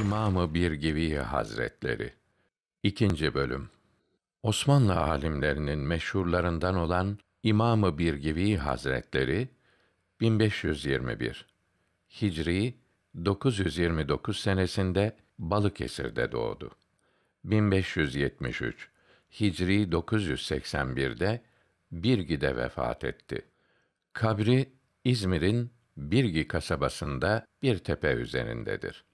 İmamı Birgivi Hazretleri 2. bölüm Osmanlı alimlerinin meşhurlarından olan İmamı Birgivi Hazretleri 1521 Hicri 929 senesinde Balıkesir'de doğdu. 1573 Hicri 981'de Birgi'de vefat etti. Kabri İzmir'in Birgi kasabasında bir tepe üzerindedir.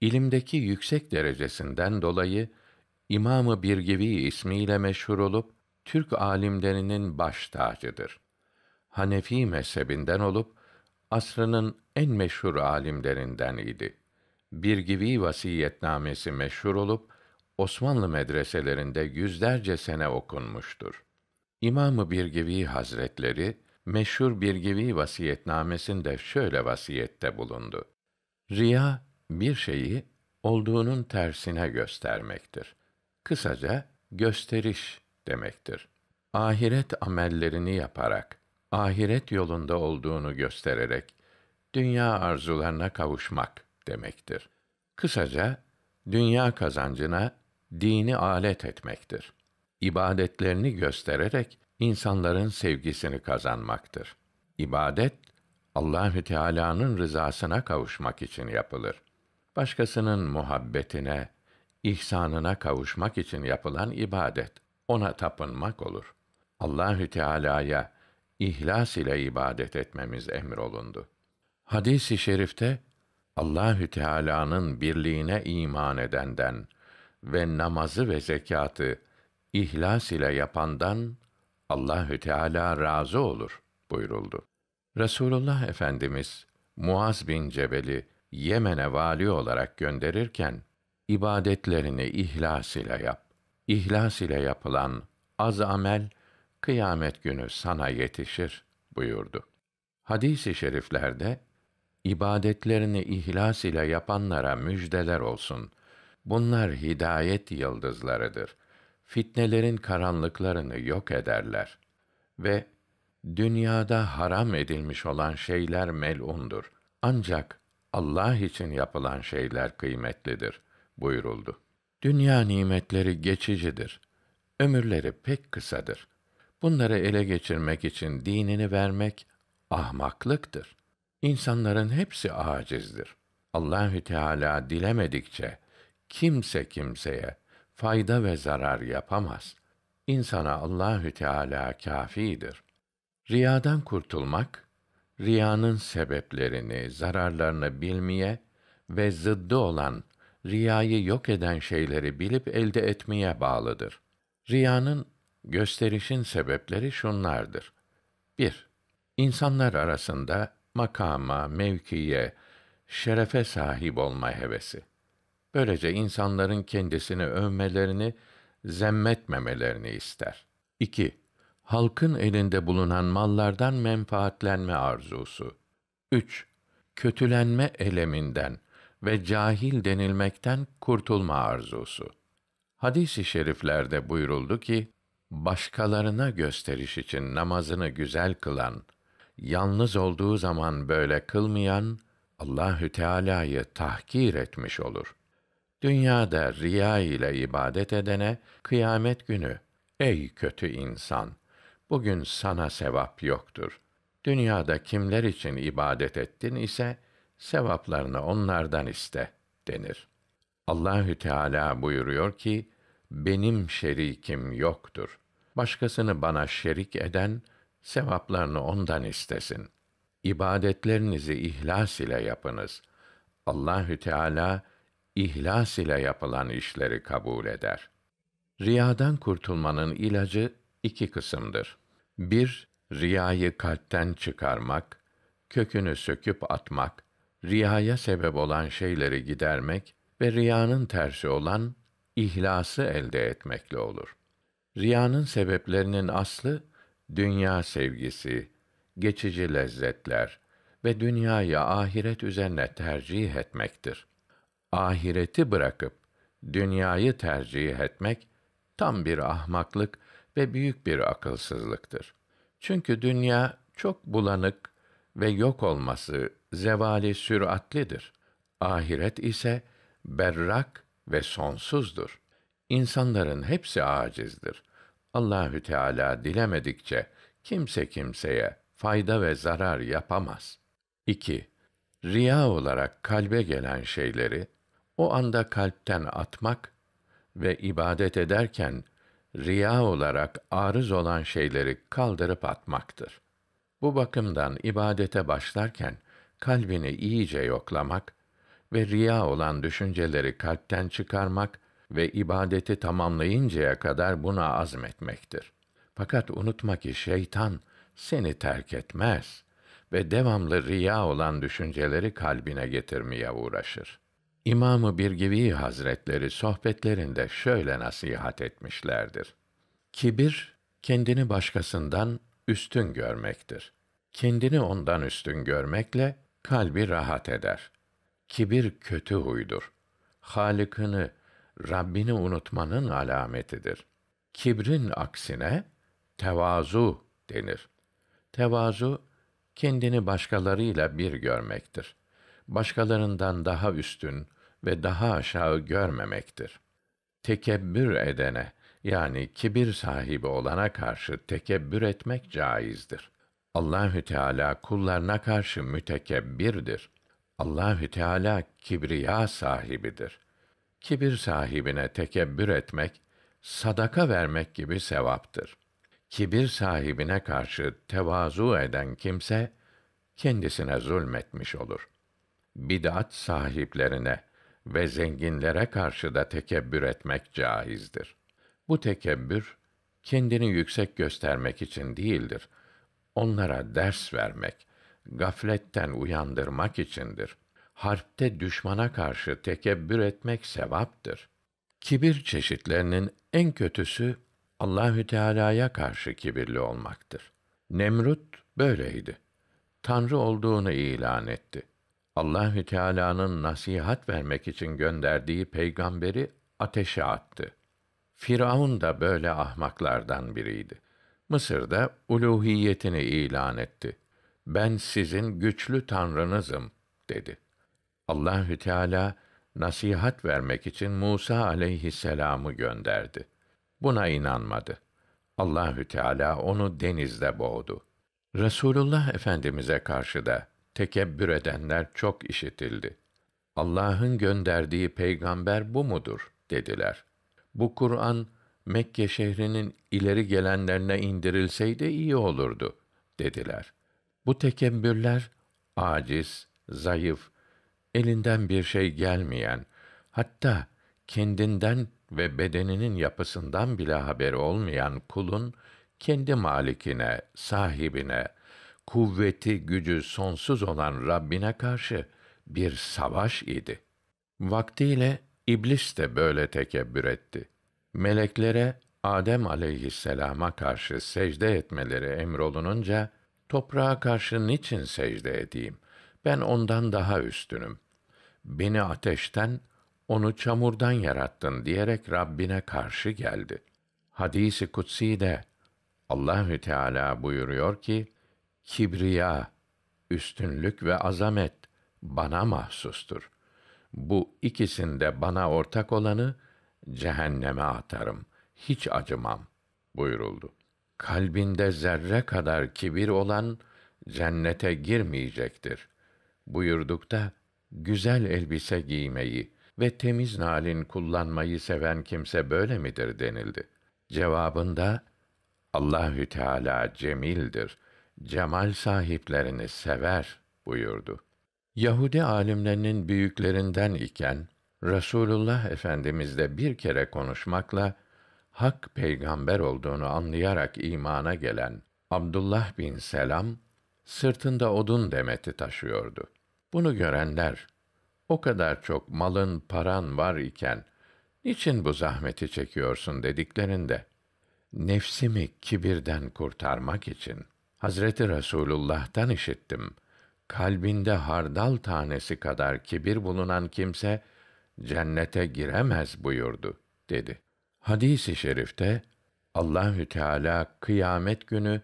İlimdeki yüksek derecesinden dolayı İmamı Birgivi ismiyle meşhur olup Türk alimlerinin baş tacıdır. Hanefi mezhebinden olup asrının en meşhur alimlerinden idi. Birgivi vasiyetnamesi meşhur olup Osmanlı medreselerinde yüzlerce sene okunmuştur. İmamı Birgivi Hazretleri meşhur Birgivi vasiyetnamesinde şöyle vasiyette bulundu. Riya bir şeyi olduğunun tersine göstermektir. Kısaca gösteriş demektir. Ahiret amellerini yaparak, ahiret yolunda olduğunu göstererek dünya arzularına kavuşmak demektir. Kısaca dünya kazancına dini alet etmektir. İbadetlerini göstererek insanların sevgisini kazanmaktır. İbadet Allahü Teala'nın rızasına kavuşmak için yapılır başkasının muhabbetine, ihsanına kavuşmak için yapılan ibadet, ona tapınmak olur. Allahü Teala'ya ihlas ile ibadet etmemiz emrolundu. Hadis-i şerifte Allahü Teala'nın birliğine iman edenden ve namazı ve zekatı ihlas ile yapandan Allahü Teala razı olur buyuruldu. Resulullah Efendimiz Muaz bin Cebeli Yemen'e vali olarak gönderirken ibadetlerini ihlas ile yap. İhlas ile yapılan az amel kıyamet günü sana yetişir buyurdu. Hadis-i şeriflerde ibadetlerini ihlas ile yapanlara müjdeler olsun. Bunlar hidayet yıldızlarıdır. Fitnelerin karanlıklarını yok ederler ve dünyada haram edilmiş olan şeyler melundur. Ancak Allah için yapılan şeyler kıymetlidir buyuruldu. Dünya nimetleri geçicidir. Ömürleri pek kısadır. Bunları ele geçirmek için dinini vermek ahmaklıktır. İnsanların hepsi acizdir. Allahü Teala dilemedikçe kimse kimseye fayda ve zarar yapamaz. İnsana Allahü Teala kafidir. Riyadan kurtulmak riyanın sebeplerini, zararlarını bilmeye ve zıddı olan, riyayı yok eden şeyleri bilip elde etmeye bağlıdır. Riyanın, gösterişin sebepleri şunlardır. 1. İnsanlar arasında makama, mevkiye, şerefe sahip olma hevesi. Böylece insanların kendisini övmelerini, zemmetmemelerini ister. 2 halkın elinde bulunan mallardan menfaatlenme arzusu. 3. Kötülenme eleminden ve cahil denilmekten kurtulma arzusu. Hadis-i şeriflerde buyuruldu ki, başkalarına gösteriş için namazını güzel kılan, yalnız olduğu zaman böyle kılmayan, Allahü Teala'yı tahkir etmiş olur. Dünyada riya ile ibadet edene kıyamet günü ey kötü insan bugün sana sevap yoktur. Dünyada kimler için ibadet ettin ise sevaplarını onlardan iste denir. Allahü Teala buyuruyor ki benim şerikim yoktur. Başkasını bana şerik eden sevaplarını ondan istesin. İbadetlerinizi ihlas ile yapınız. Allahü Teala ihlas ile yapılan işleri kabul eder. Riyadan kurtulmanın ilacı iki kısımdır. Bir, riyayı kalpten çıkarmak, kökünü söküp atmak, riyaya sebep olan şeyleri gidermek ve riyanın tersi olan ihlası elde etmekle olur. Riyanın sebeplerinin aslı dünya sevgisi, geçici lezzetler ve dünyaya ahiret üzerine tercih etmektir. Ahireti bırakıp dünyayı tercih etmek tam bir ahmaklık ve büyük bir akılsızlıktır. Çünkü dünya çok bulanık ve yok olması zevali süratlidir. Ahiret ise berrak ve sonsuzdur. İnsanların hepsi acizdir. Allahü Teala dilemedikçe kimse kimseye fayda ve zarar yapamaz. 2. Riya olarak kalbe gelen şeyleri o anda kalpten atmak ve ibadet ederken riya olarak arız olan şeyleri kaldırıp atmaktır. Bu bakımdan ibadete başlarken kalbini iyice yoklamak ve riya olan düşünceleri kalpten çıkarmak ve ibadeti tamamlayıncaya kadar buna azmetmektir. Fakat unutma ki şeytan seni terk etmez ve devamlı riya olan düşünceleri kalbine getirmeye uğraşır. İmamı gibi Hazretleri sohbetlerinde şöyle nasihat etmişlerdir. Kibir kendini başkasından üstün görmektir. Kendini ondan üstün görmekle kalbi rahat eder. Kibir kötü huydur. Halikini, Rabbini unutmanın alametidir. Kibrin aksine tevazu denir. Tevazu kendini başkalarıyla bir görmektir. Başkalarından daha üstün, ve daha aşağı görmemektir. Tekebbür edene yani kibir sahibi olana karşı tekebbür etmek caizdir. Allahü Teala kullarına karşı mütekebbirdir. Allahü Teala kibriya sahibidir. Kibir sahibine tekebbür etmek sadaka vermek gibi sevaptır. Kibir sahibine karşı tevazu eden kimse kendisine zulmetmiş olur. Bid'at sahiplerine ve zenginlere karşı da tekebbür etmek caizdir. Bu tekebbür kendini yüksek göstermek için değildir. Onlara ders vermek, gafletten uyandırmak içindir. Harpte düşmana karşı tekebbür etmek sevaptır. Kibir çeşitlerinin en kötüsü Allahü Teala'ya karşı kibirli olmaktır. Nemrut böyleydi. Tanrı olduğunu ilan etti. Allahü Teala'nın nasihat vermek için gönderdiği peygamberi ateşe attı. Firavun da böyle ahmaklardan biriydi. Mısır'da uluhiyetini ilan etti. Ben sizin güçlü tanrınızım dedi. Allahü Teala nasihat vermek için Musa aleyhisselamı gönderdi. Buna inanmadı. Allahü Teala onu denizde boğdu. Resulullah Efendimize karşı da tekebbür edenler çok işitildi. Allah'ın gönderdiği peygamber bu mudur? dediler. Bu Kur'an Mekke şehrinin ileri gelenlerine indirilseydi iyi olurdu dediler. Bu tekebbürler aciz, zayıf, elinden bir şey gelmeyen, hatta kendinden ve bedeninin yapısından bile haberi olmayan kulun kendi malikine, sahibine, kuvveti, gücü sonsuz olan Rabbine karşı bir savaş idi. Vaktiyle iblis de böyle tekebbür etti. Meleklere Adem aleyhisselama karşı secde etmeleri emrolununca toprağa karşı niçin secde edeyim? Ben ondan daha üstünüm. Beni ateşten, onu çamurdan yarattın diyerek Rabbine karşı geldi. Hadisi kutsi de Allahü Teala buyuruyor ki kibriya, üstünlük ve azamet bana mahsustur. Bu ikisinde bana ortak olanı cehenneme atarım. Hiç acımam buyuruldu. Kalbinde zerre kadar kibir olan cennete girmeyecektir. Buyurdukta güzel elbise giymeyi ve temiz nalin kullanmayı seven kimse böyle midir denildi. Cevabında Allahü Teala cemildir.'' cemal sahiplerini sever buyurdu. Yahudi alimlerinin büyüklerinden iken Resulullah Efendimizle bir kere konuşmakla hak peygamber olduğunu anlayarak imana gelen Abdullah bin Selam sırtında odun demeti taşıyordu. Bunu görenler o kadar çok malın, paran var iken niçin bu zahmeti çekiyorsun dediklerinde nefsimi kibirden kurtarmak için.'' Hazreti Resulullah'tan işittim. Kalbinde hardal tanesi kadar kibir bulunan kimse cennete giremez buyurdu dedi. Hadis-i şerifte Allahü Teala kıyamet günü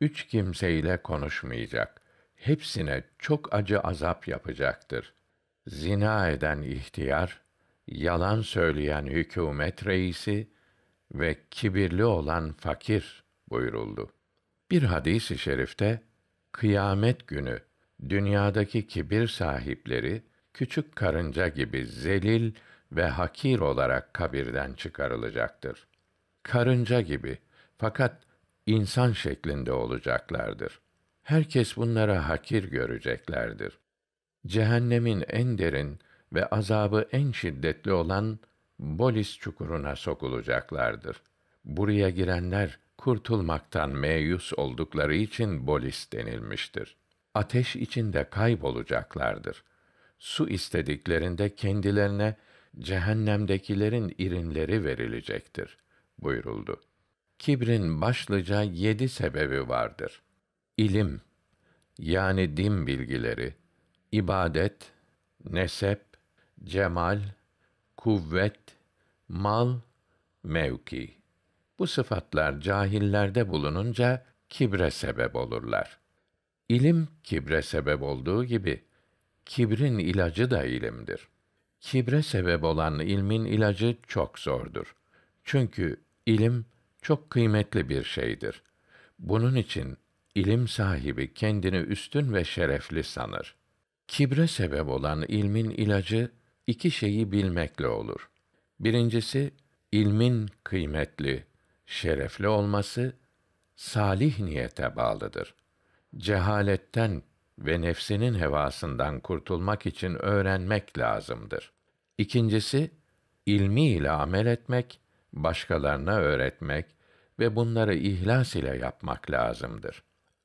üç kimseyle konuşmayacak. Hepsine çok acı azap yapacaktır. Zina eden ihtiyar, yalan söyleyen hükümet reisi ve kibirli olan fakir buyuruldu. Bir hadisi i şerifte kıyamet günü dünyadaki kibir sahipleri küçük karınca gibi zelil ve hakir olarak kabirden çıkarılacaktır. Karınca gibi fakat insan şeklinde olacaklardır. Herkes bunlara hakir göreceklerdir. Cehennemin en derin ve azabı en şiddetli olan Bolis çukuruna sokulacaklardır. Buraya girenler kurtulmaktan meyus oldukları için bolis denilmiştir. Ateş içinde kaybolacaklardır. Su istediklerinde kendilerine cehennemdekilerin irinleri verilecektir buyuruldu. Kibrin başlıca yedi sebebi vardır. İlim, yani din bilgileri, ibadet, nesep, cemal, kuvvet, mal, mevki. Bu sıfatlar cahillerde bulununca kibre sebep olurlar. İlim kibre sebep olduğu gibi kibrin ilacı da ilimdir. Kibre sebep olan ilmin ilacı çok zordur. Çünkü ilim çok kıymetli bir şeydir. Bunun için ilim sahibi kendini üstün ve şerefli sanır. Kibre sebep olan ilmin ilacı iki şeyi bilmekle olur. Birincisi ilmin kıymetli, şerefli olması salih niyete bağlıdır. Cehaletten ve nefsinin hevasından kurtulmak için öğrenmek lazımdır. İkincisi ilmi ile amel etmek, başkalarına öğretmek ve bunları ihlas ile yapmak lazımdır.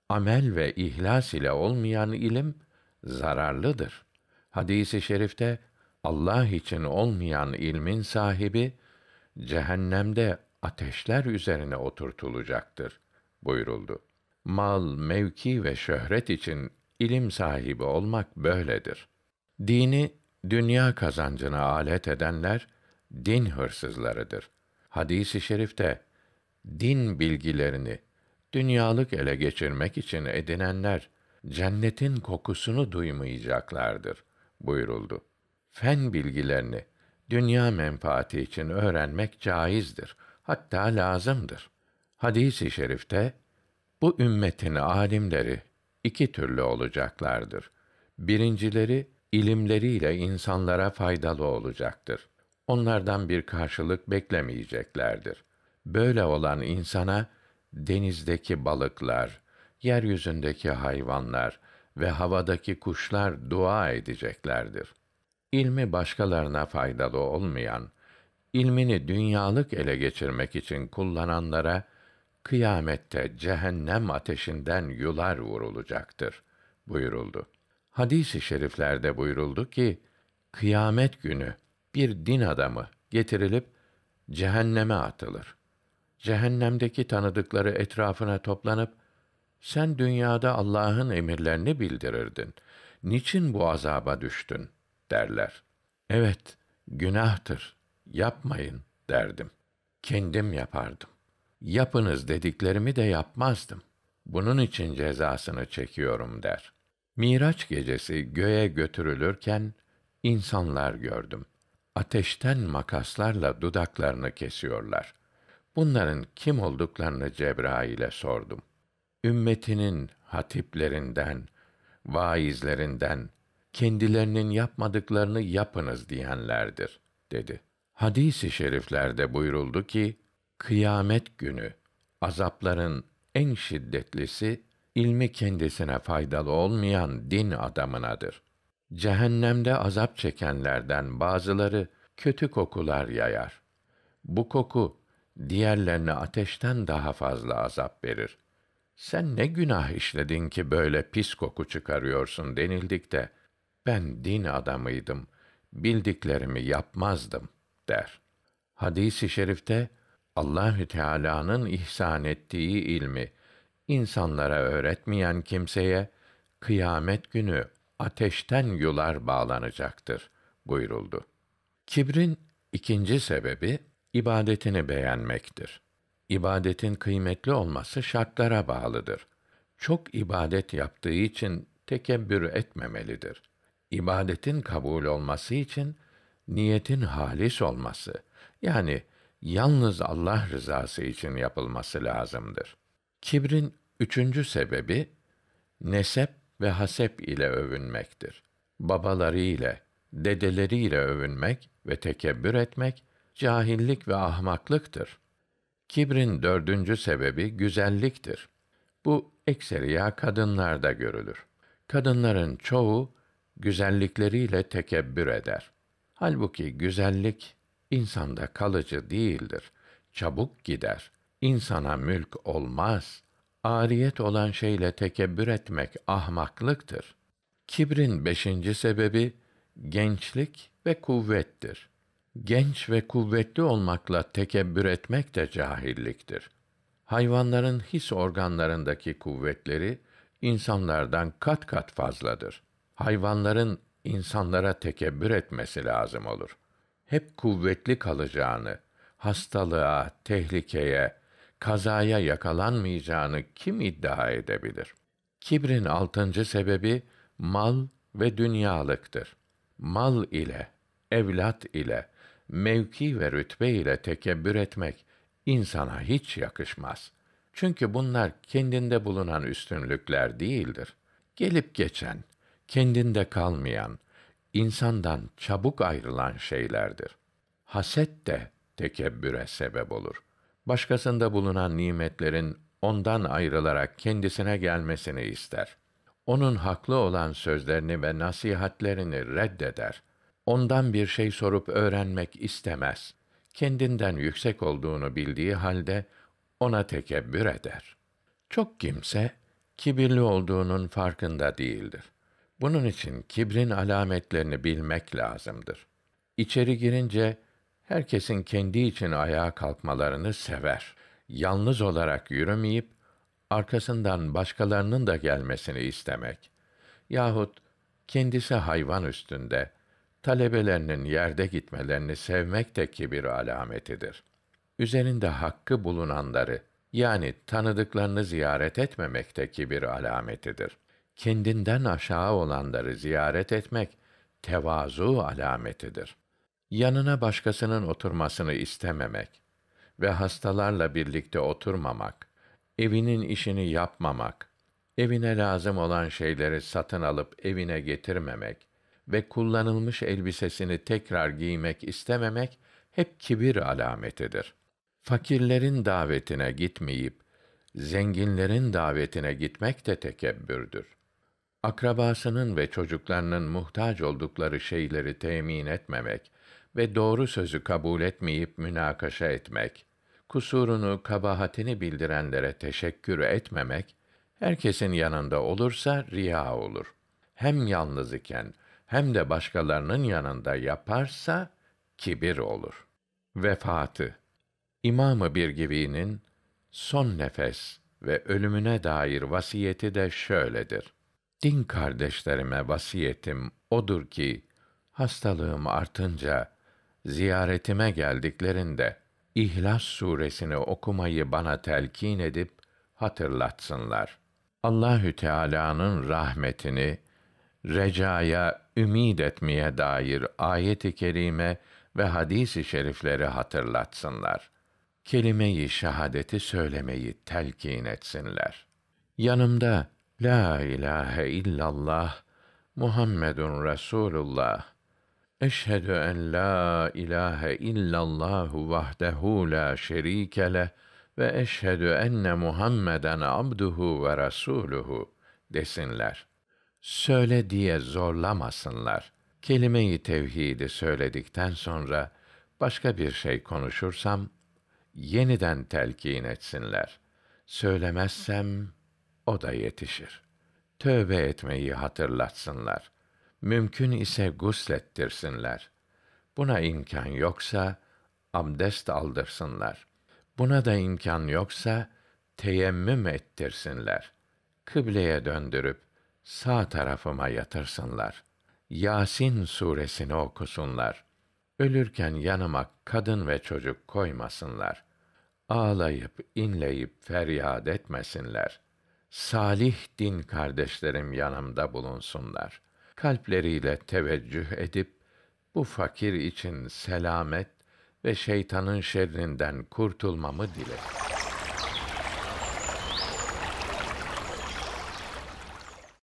Amel ve ihlas ile olmayan ilim zararlıdır. Hadisi i şerifte Allah için olmayan ilmin sahibi cehennemde ateşler üzerine oturtulacaktır buyuruldu. Mal, mevki ve şöhret için ilim sahibi olmak böyledir. Dini dünya kazancına alet edenler din hırsızlarıdır. Hadisi i şerifte din bilgilerini dünyalık ele geçirmek için edinenler cennetin kokusunu duymayacaklardır buyuruldu. Fen bilgilerini dünya menfaati için öğrenmek caizdir hatta lazımdır. Hadis-i şerifte bu ümmetin alimleri iki türlü olacaklardır. Birincileri ilimleriyle insanlara faydalı olacaktır. Onlardan bir karşılık beklemeyeceklerdir. Böyle olan insana denizdeki balıklar, yeryüzündeki hayvanlar ve havadaki kuşlar dua edeceklerdir. İlmi başkalarına faydalı olmayan ilmini dünyalık ele geçirmek için kullananlara kıyamette cehennem ateşinden yular vurulacaktır buyuruldu. Hadis-i şeriflerde buyuruldu ki kıyamet günü bir din adamı getirilip cehenneme atılır. Cehennemdeki tanıdıkları etrafına toplanıp sen dünyada Allah'ın emirlerini bildirirdin. Niçin bu azaba düştün derler. Evet, günahtır yapmayın derdim. Kendim yapardım. Yapınız dediklerimi de yapmazdım. Bunun için cezasını çekiyorum der. Miraç gecesi göğe götürülürken insanlar gördüm. Ateşten makaslarla dudaklarını kesiyorlar. Bunların kim olduklarını Cebrail'e sordum. Ümmetinin hatiplerinden, vaizlerinden, kendilerinin yapmadıklarını yapınız diyenlerdir, dedi. Hadis-i şeriflerde buyuruldu ki, kıyamet günü azapların en şiddetlisi ilmi kendisine faydalı olmayan din adamınadır. Cehennemde azap çekenlerden bazıları kötü kokular yayar. Bu koku diğerlerine ateşten daha fazla azap verir. Sen ne günah işledin ki böyle pis koku çıkarıyorsun denildik de ben din adamıydım. Bildiklerimi yapmazdım der. Hadis-i şerifte Allahü Teala'nın ihsan ettiği ilmi insanlara öğretmeyen kimseye kıyamet günü ateşten yular bağlanacaktır buyuruldu. Kibrin ikinci sebebi ibadetini beğenmektir. İbadetin kıymetli olması şartlara bağlıdır. Çok ibadet yaptığı için tekebbür etmemelidir. İbadetin kabul olması için niyetin halis olması yani yalnız Allah rızası için yapılması lazımdır. Kibrin üçüncü sebebi nesep ve hasep ile övünmektir. Babaları ile, dedeleri ile övünmek ve tekebbür etmek cahillik ve ahmaklıktır. Kibrin dördüncü sebebi güzelliktir. Bu ekseriya kadınlarda görülür. Kadınların çoğu güzellikleriyle tekebbür eder. Halbuki güzellik insanda kalıcı değildir. Çabuk gider. İnsana mülk olmaz. Ariyet olan şeyle tekebbür etmek ahmaklıktır. Kibrin beşinci sebebi gençlik ve kuvvettir. Genç ve kuvvetli olmakla tekebbür etmek de cahilliktir. Hayvanların his organlarındaki kuvvetleri insanlardan kat kat fazladır. Hayvanların insanlara tekebbür etmesi lazım olur. Hep kuvvetli kalacağını, hastalığa, tehlikeye, kazaya yakalanmayacağını kim iddia edebilir? Kibrin altıncı sebebi mal ve dünyalıktır. Mal ile, evlat ile, mevki ve rütbe ile tekebbür etmek insana hiç yakışmaz. Çünkü bunlar kendinde bulunan üstünlükler değildir. Gelip geçen, kendinde kalmayan, insandan çabuk ayrılan şeylerdir. Haset de tekebbüre sebep olur. Başkasında bulunan nimetlerin ondan ayrılarak kendisine gelmesini ister. Onun haklı olan sözlerini ve nasihatlerini reddeder. Ondan bir şey sorup öğrenmek istemez. Kendinden yüksek olduğunu bildiği halde ona tekebbür eder. Çok kimse kibirli olduğunun farkında değildir. Bunun için kibrin alametlerini bilmek lazımdır. İçeri girince herkesin kendi için ayağa kalkmalarını sever. Yalnız olarak yürümeyip arkasından başkalarının da gelmesini istemek yahut kendisi hayvan üstünde talebelerinin yerde gitmelerini sevmek de kibir alametidir. Üzerinde hakkı bulunanları yani tanıdıklarını ziyaret etmemek de kibir alametidir.'' kendinden aşağı olanları ziyaret etmek tevazu alametidir. Yanına başkasının oturmasını istememek ve hastalarla birlikte oturmamak, evinin işini yapmamak, evine lazım olan şeyleri satın alıp evine getirmemek ve kullanılmış elbisesini tekrar giymek istememek hep kibir alametidir. Fakirlerin davetine gitmeyip zenginlerin davetine gitmek de tekebbürdür akrabasının ve çocuklarının muhtaç oldukları şeyleri temin etmemek ve doğru sözü kabul etmeyip münakaşa etmek, kusurunu, kabahatini bildirenlere teşekkür etmemek, herkesin yanında olursa riya olur. Hem yalnız iken hem de başkalarının yanında yaparsa kibir olur. Vefatı İmamı Birgivi'nin son nefes ve ölümüne dair vasiyeti de şöyledir. Din kardeşlerime vasiyetim odur ki hastalığım artınca ziyaretime geldiklerinde İhlas suresini okumayı bana telkin edip hatırlatsınlar. Allahü Teala'nın rahmetini recaya ümid etmeye dair ayet-i kerime ve hadis-i şerifleri hatırlatsınlar. Kelime-i şehadeti söylemeyi telkin etsinler. Yanımda La ilahe illallah Muhammedun Resulullah. Eşhedü en la ilahe illallahu vahdehu la şerike leh ve eşhedü enne Muhammeden abduhu ve rasuluhu desinler. Söyle diye zorlamasınlar. Kelime-i tevhidi söyledikten sonra başka bir şey konuşursam yeniden telkin etsinler. Söylemezsem o da yetişir. Tövbe etmeyi hatırlatsınlar. Mümkün ise guslettirsinler. Buna imkan yoksa amdest aldırsınlar. Buna da imkan yoksa teyemmüm ettirsinler. Kıbleye döndürüp sağ tarafıma yatırsınlar. Yasin suresini okusunlar. Ölürken yanıma kadın ve çocuk koymasınlar. Ağlayıp inleyip feryat etmesinler.'' salih din kardeşlerim yanımda bulunsunlar. Kalpleriyle teveccüh edip bu fakir için selamet ve şeytanın şerrinden kurtulmamı dile.